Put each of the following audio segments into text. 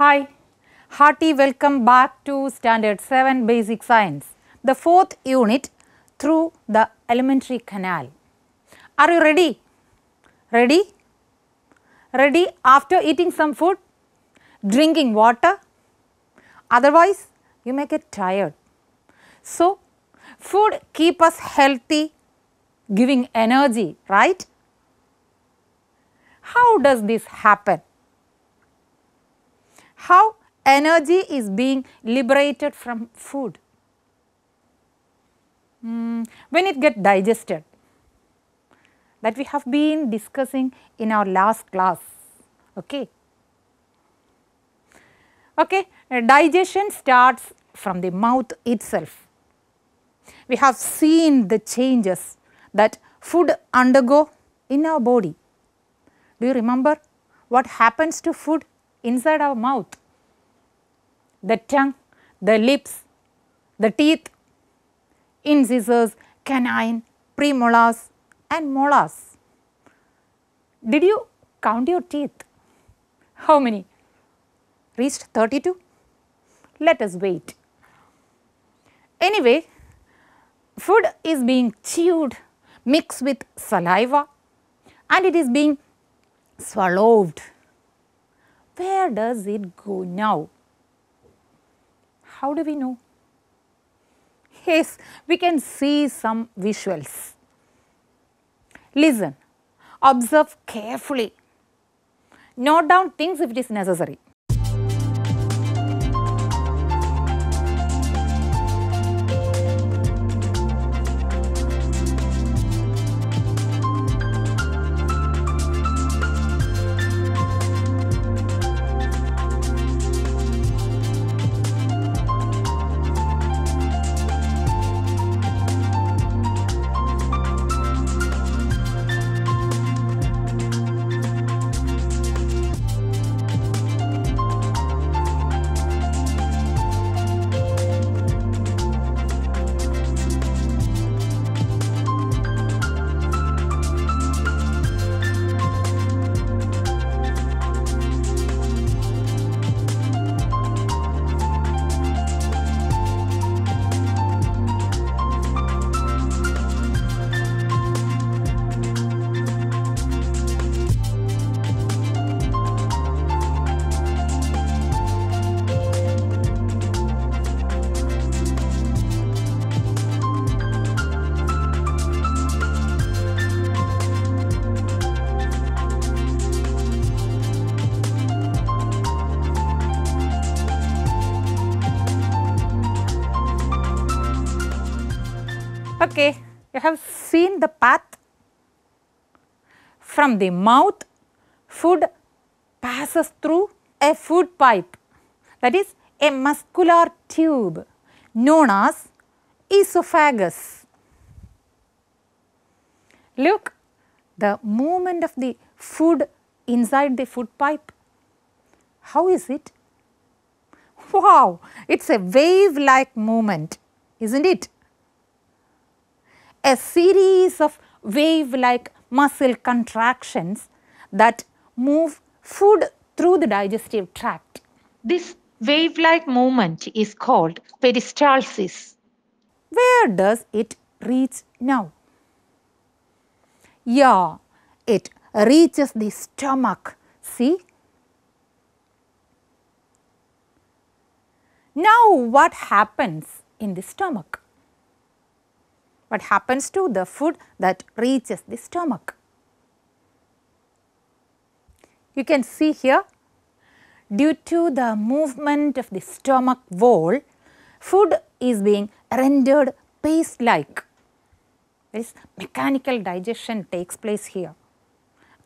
Hi, hearty welcome back to standard 7 basic science, the fourth unit through the elementary canal. Are you ready? Ready? Ready after eating some food, drinking water, otherwise you may get tired. So, food keep us healthy, giving energy, right? How does this happen? how energy is being liberated from food mm, when it gets digested that we have been discussing in our last class. Okay. Okay, uh, digestion starts from the mouth itself. We have seen the changes that food undergo in our body. Do you remember what happens to food inside our mouth, the tongue, the lips, the teeth, incisors, canine, premolars and molars. Did you count your teeth? How many? Reached 32? Let us wait. Anyway, food is being chewed, mixed with saliva and it is being swallowed where does it go now? How do we know? Yes, we can see some visuals. Listen, observe carefully, note down things if it is necessary. the path from the mouth food passes through a food pipe that is a muscular tube known as esophagus. Look the movement of the food inside the food pipe. How is it? Wow, it is a wave like movement, is not it? a series of wave like muscle contractions that move food through the digestive tract. This wave like movement is called peristalsis. Where does it reach now? Yeah, it reaches the stomach. See? Now what happens in the stomach? what happens to the food that reaches the stomach. You can see here due to the movement of the stomach wall, food is being rendered paste like. This mechanical digestion takes place here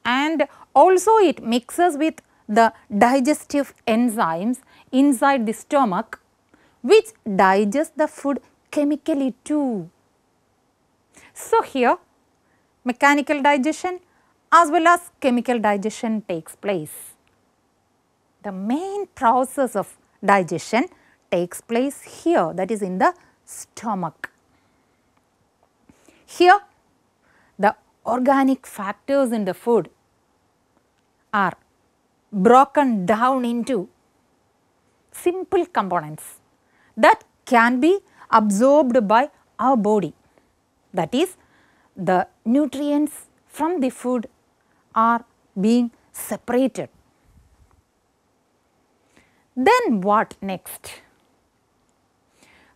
and also it mixes with the digestive enzymes inside the stomach which digest the food chemically too. So, here mechanical digestion as well as chemical digestion takes place. The main process of digestion takes place here that is in the stomach. Here the organic factors in the food are broken down into simple components that can be absorbed by our body that is the nutrients from the food are being separated. Then what next?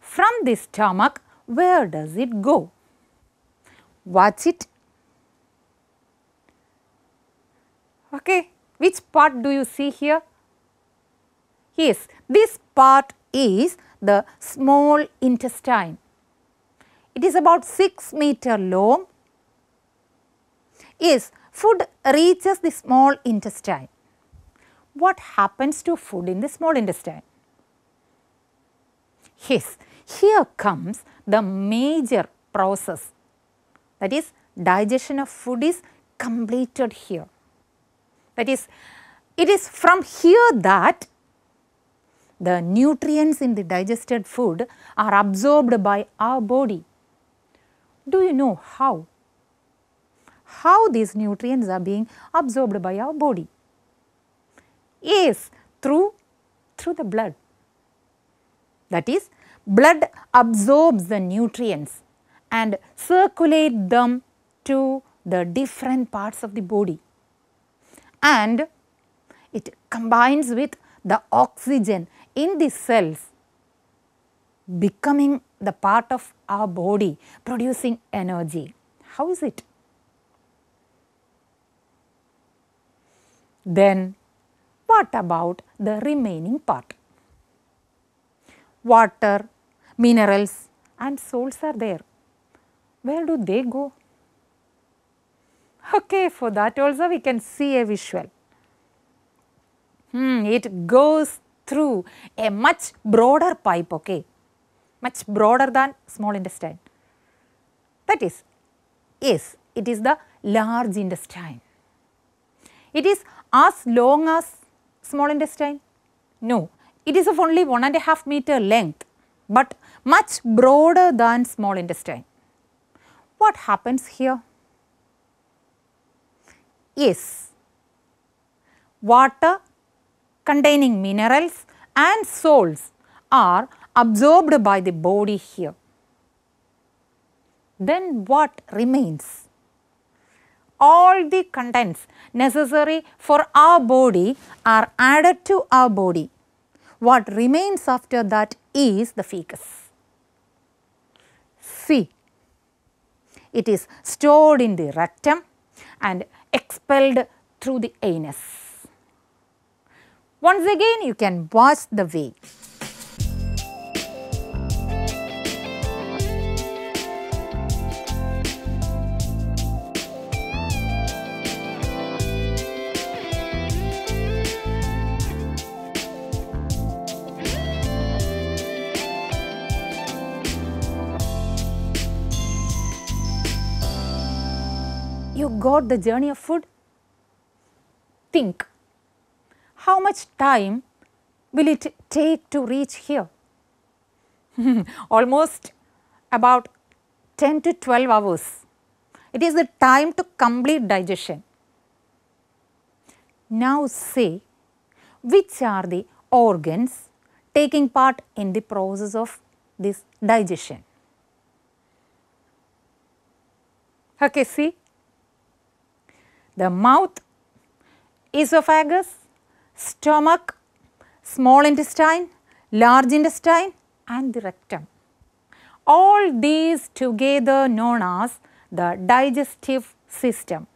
From the stomach, where does it go? What's it? Okay, which part do you see here? Yes, this part is the small intestine it is about 6 meter long. Yes, food reaches the small intestine. What happens to food in the small intestine? Yes, here comes the major process that is digestion of food is completed here. That is, it is from here that the nutrients in the digested food are absorbed by our body. Do you know how? How these nutrients are being absorbed by our body? Yes, through, through the blood. That is, blood absorbs the nutrients and circulate them to the different parts of the body and it combines with the oxygen in the cells becoming the part of our body producing energy. How is it? Then what about the remaining part? Water, minerals and salts are there. Where do they go? Okay, for that also we can see a visual. Hmm, it goes through a much broader pipe, okay much broader than small intestine. That is, yes, it is the large intestine. It is as long as small intestine? No, it is of only one and a half meter length but much broader than small intestine. What happens here? Yes, water containing minerals and salts are absorbed by the body here. Then what remains? All the contents necessary for our body are added to our body. What remains after that is the feces. See, it is stored in the rectum and expelled through the anus. Once again you can watch the way. got the journey of food? Think. How much time will it take to reach here? Almost about 10 to 12 hours. It is the time to complete digestion. Now say which are the organs taking part in the process of this digestion. Okay, see the mouth, esophagus, stomach, small intestine, large intestine and the rectum. All these together known as the digestive system.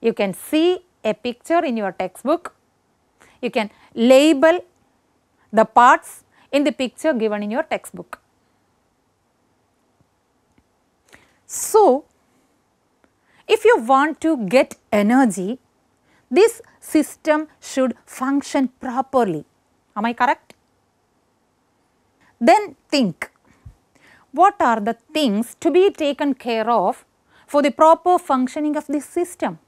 You can see a picture in your textbook. You can label the parts in the picture given in your textbook. So, if you want to get energy, this system should function properly. Am I correct? Then think, what are the things to be taken care of for the proper functioning of this system?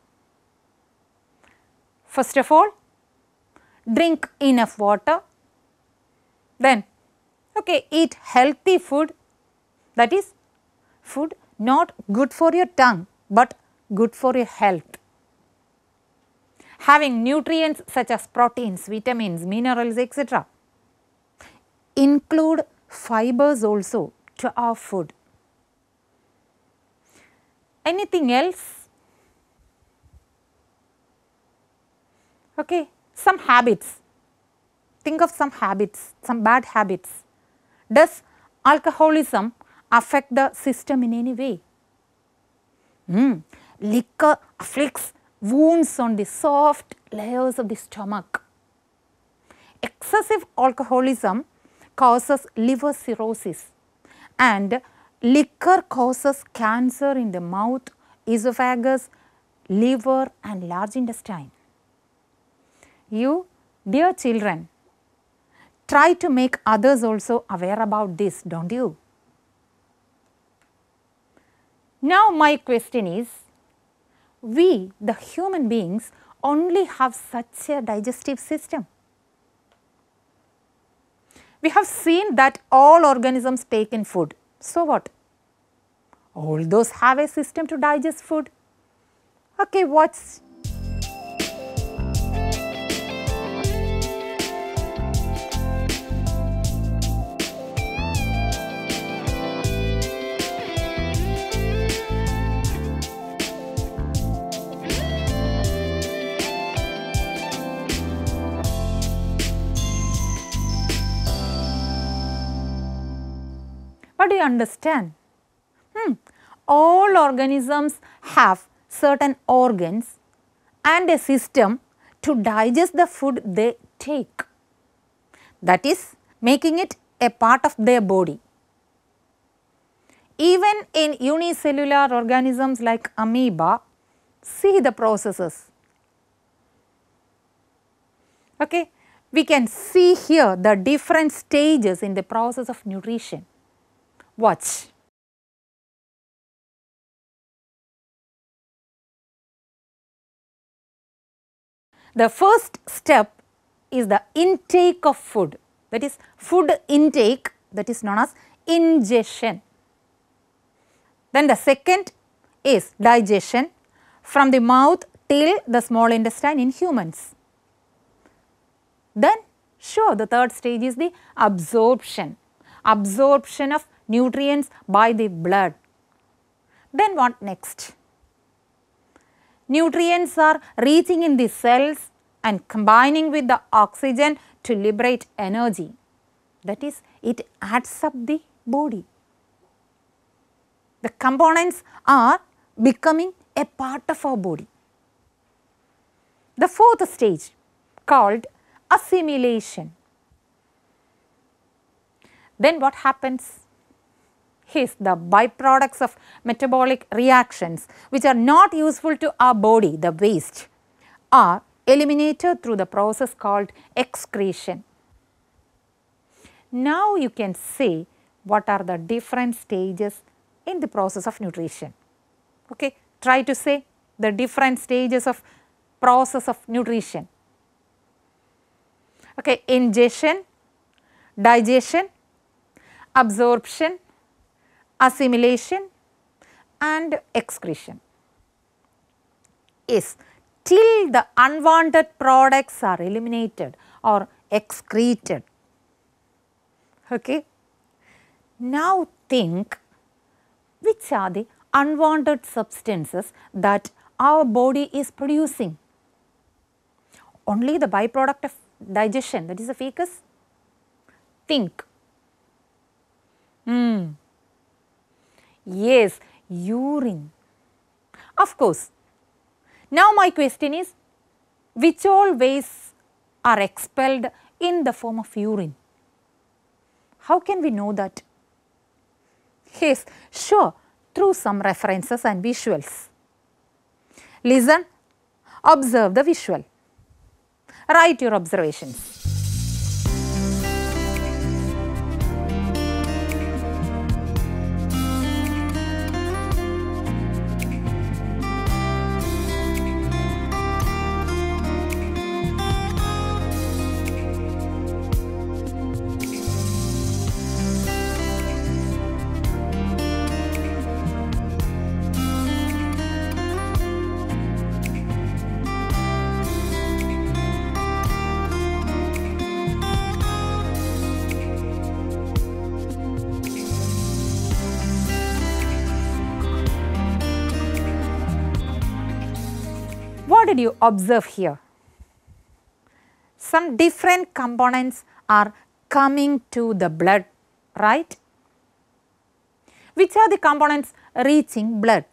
First of all, drink enough water, then okay, eat healthy food that is food not good for your tongue but good for your health. Having nutrients such as proteins, vitamins, minerals, etc. Include fibers also to our food. Anything else? Okay, some habits. Think of some habits, some bad habits. Does alcoholism affect the system in any way? Hmm liquor afflicts wounds on the soft layers of the stomach. Excessive alcoholism causes liver cirrhosis and liquor causes cancer in the mouth, esophagus, liver and large intestine. You dear children, try to make others also aware about this, don't you? Now my question is, we the human beings only have such a digestive system. We have seen that all organisms take in food. So what? All those have a system to digest food. Okay, what's understand? Hmm. All organisms have certain organs and a system to digest the food they take. That is making it a part of their body. Even in unicellular organisms like amoeba, see the processes. Okay. We can see here the different stages in the process of nutrition. Watch. The first step is the intake of food that is food intake that is known as ingestion. Then the second is digestion from the mouth till the small intestine in humans. Then sure the third stage is the absorption, absorption of nutrients by the blood. Then what next? Nutrients are reaching in the cells and combining with the oxygen to liberate energy. That is, it adds up the body. The components are becoming a part of our body. The fourth stage called assimilation. Then what happens? his the byproducts of metabolic reactions which are not useful to our body the waste are eliminated through the process called excretion. Now you can see what are the different stages in the process of nutrition. Okay, try to say the different stages of process of nutrition. Okay, ingestion, digestion, absorption, assimilation and excretion. Yes, till the unwanted products are eliminated or excreted. Okay. Now think which are the unwanted substances that our body is producing. Only the byproduct of digestion that is the fecus. Think. Hmm. Yes, urine. Of course. Now my question is, which all ways are expelled in the form of urine? How can we know that? Yes, sure, through some references and visuals. Listen, observe the visual. Write your observations. you observe here? Some different components are coming to the blood, right? Which are the components reaching blood?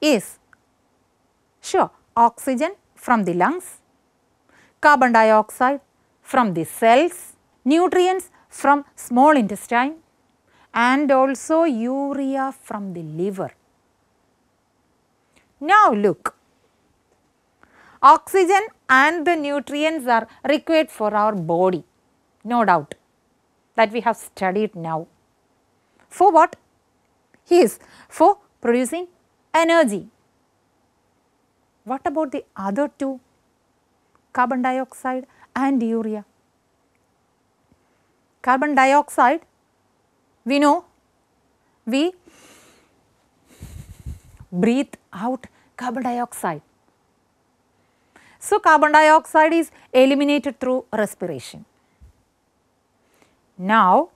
Is sure oxygen from the lungs, carbon dioxide from the cells, nutrients from small intestine and also urea from the liver. Now look, oxygen and the nutrients are required for our body, no doubt that we have studied now. For what? Yes, for producing energy. What about the other two? Carbon dioxide and urea. Carbon dioxide, we know we breathe out carbon dioxide. So, carbon dioxide is eliminated through respiration. Now,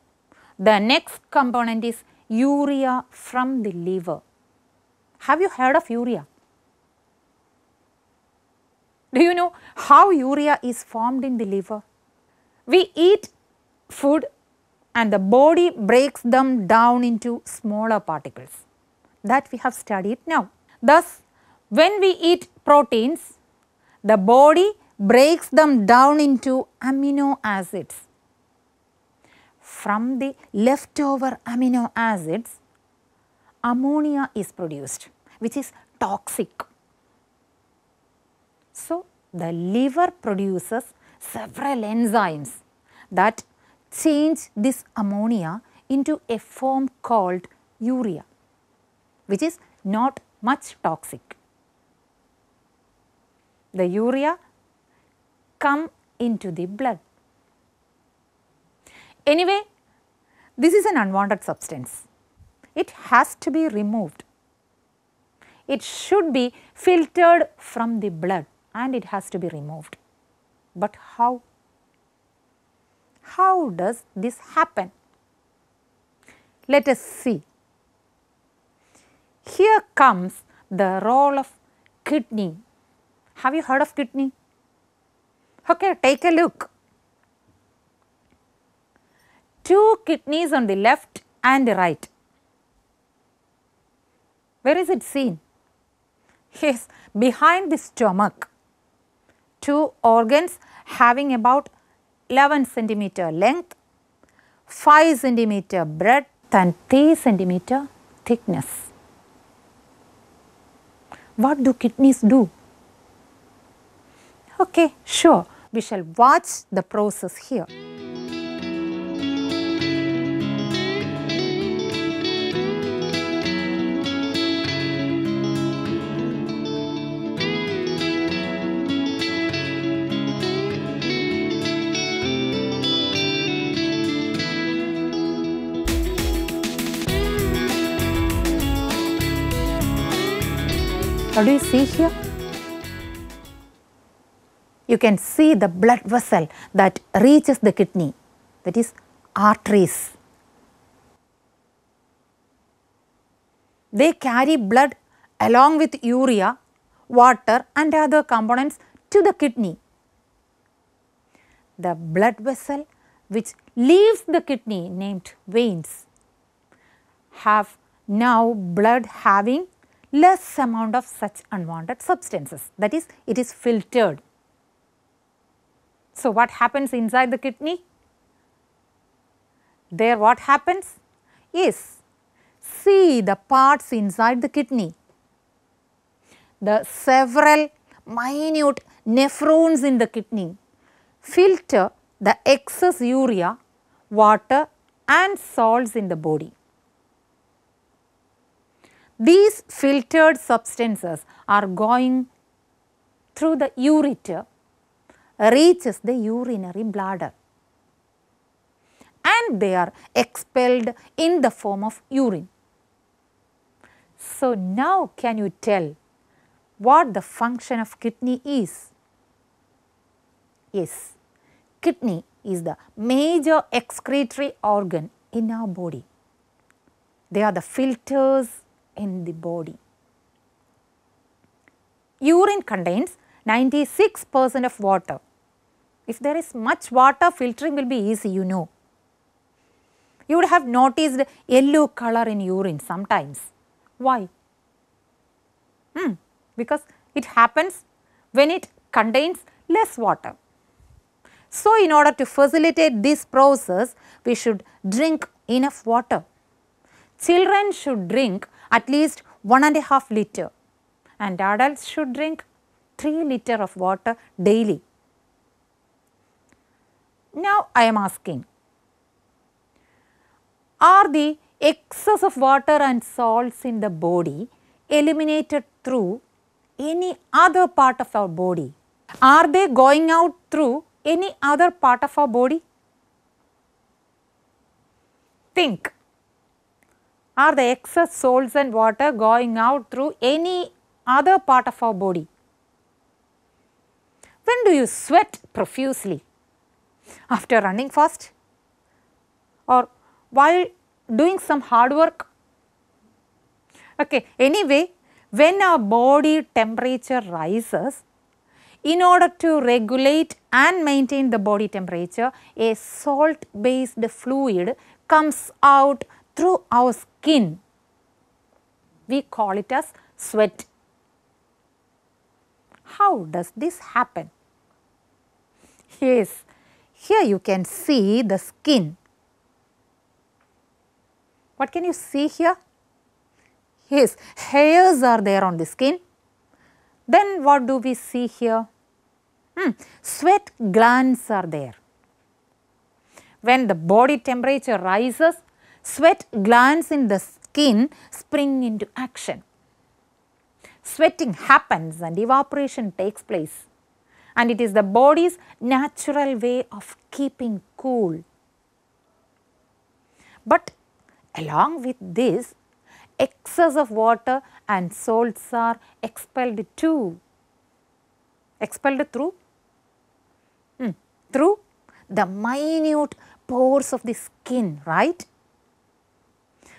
the next component is urea from the liver. Have you heard of urea? Do you know how urea is formed in the liver? We eat food and the body breaks them down into smaller particles that we have studied now. Thus, when we eat proteins, the body breaks them down into amino acids. From the leftover amino acids, ammonia is produced which is toxic. So, the liver produces several enzymes that change this ammonia into a form called urea which is not much toxic the urea come into the blood. Anyway, this is an unwanted substance. It has to be removed. It should be filtered from the blood and it has to be removed. But how? How does this happen? Let us see. Here comes the role of kidney have you heard of kidney? Okay, take a look. Two kidneys on the left and the right. Where is it seen? Yes, behind the stomach. Two organs having about 11 centimeter length, 5 centimeter breadth and 3 centimeter thickness. What do kidneys do? Okay, sure. We shall watch the process here. What do you see here? you can see the blood vessel that reaches the kidney that is arteries. They carry blood along with urea, water and other components to the kidney. The blood vessel which leaves the kidney named veins have now blood having less amount of such unwanted substances that is it is filtered so, what happens inside the kidney? There what happens is see the parts inside the kidney, the several minute nephrons in the kidney filter the excess urea, water and salts in the body. These filtered substances are going through the ureter reaches the urinary bladder and they are expelled in the form of urine. So, now can you tell what the function of kidney is? Yes, kidney is the major excretory organ in our body. They are the filters in the body. Urine contains 96 percent of water if there is much water filtering will be easy you know. You would have noticed yellow color in urine sometimes. Why? Hmm, because it happens when it contains less water. So, in order to facilitate this process, we should drink enough water. Children should drink at least one and a half litre and adults should drink 3 litre of water daily. Now, I am asking are the excess of water and salts in the body eliminated through any other part of our body? Are they going out through any other part of our body? Think, are the excess salts and water going out through any other part of our body? When do you sweat profusely? after running fast or while doing some hard work. Okay. Anyway, when our body temperature rises, in order to regulate and maintain the body temperature, a salt based fluid comes out through our skin. We call it as sweat. How does this happen? Yes, here you can see the skin. What can you see here? His hairs are there on the skin. Then what do we see here? Hmm, sweat glands are there. When the body temperature rises, sweat glands in the skin spring into action. Sweating happens and evaporation takes place and it is the body's natural way of keeping cool. But along with this, excess of water and salts are expelled too. Expelled through? Hmm, through the minute pores of the skin, right?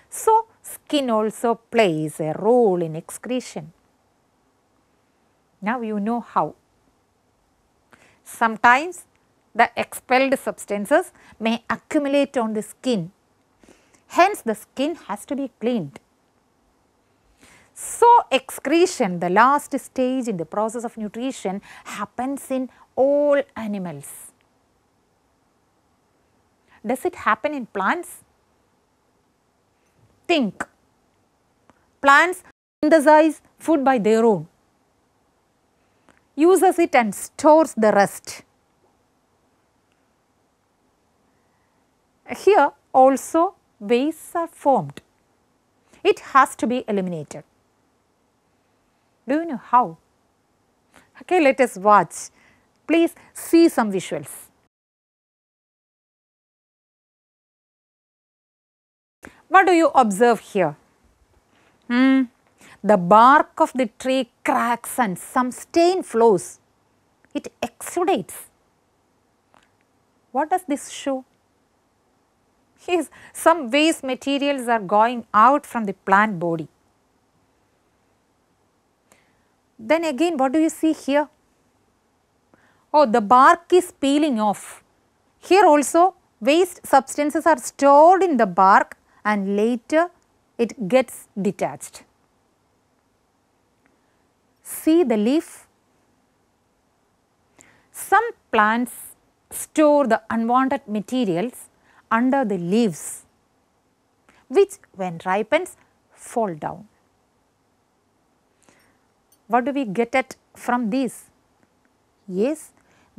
So, skin also plays a role in excretion. Now you know how. Sometimes the expelled substances may accumulate on the skin. Hence, the skin has to be cleaned. So, excretion, the last stage in the process of nutrition happens in all animals. Does it happen in plants? Think. Plants synthesize food by their own uses it and stores the rest. Here also wastes are formed. It has to be eliminated. Do you know how? Okay, let us watch. Please see some visuals. What do you observe here? Hmm. The bark of the tree cracks and some stain flows. It exudates. What does this show? Yes, some waste materials are going out from the plant body. Then again, what do you see here? Oh, the bark is peeling off. Here also, waste substances are stored in the bark and later it gets detached see the leaf. Some plants store the unwanted materials under the leaves which when ripens fall down. What do we get at from this? Yes,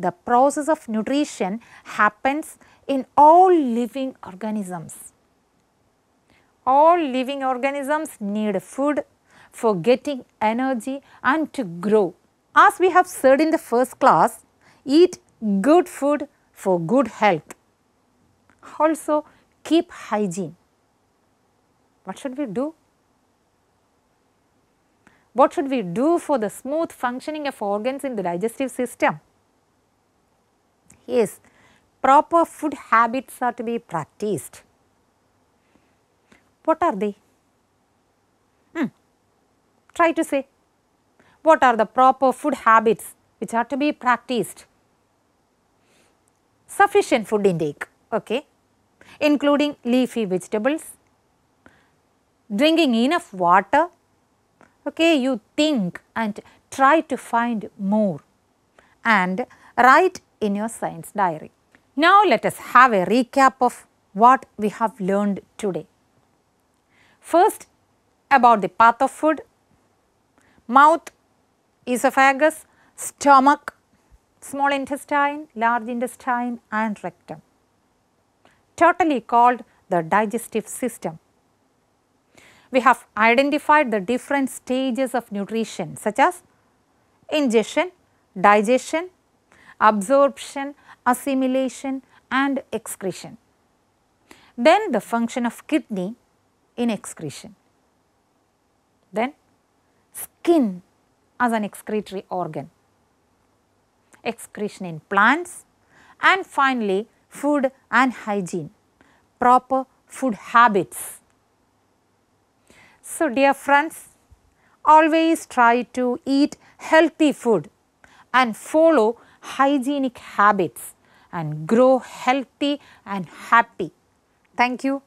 the process of nutrition happens in all living organisms. All living organisms need food for getting energy and to grow. As we have said in the first class, eat good food for good health. Also, keep hygiene. What should we do? What should we do for the smooth functioning of organs in the digestive system? Yes, proper food habits are to be practiced. What are they? try to say what are the proper food habits which are to be practiced. Sufficient food intake, okay, including leafy vegetables, drinking enough water, okay, you think and try to find more and write in your science diary. Now let us have a recap of what we have learned today. First about the path of food, mouth, esophagus, stomach, small intestine, large intestine and rectum. Totally called the digestive system. We have identified the different stages of nutrition such as ingestion, digestion, absorption, assimilation and excretion. Then the function of kidney in excretion. Then skin as an excretory organ, excretion in plants and finally food and hygiene, proper food habits. So dear friends, always try to eat healthy food and follow hygienic habits and grow healthy and happy. Thank you.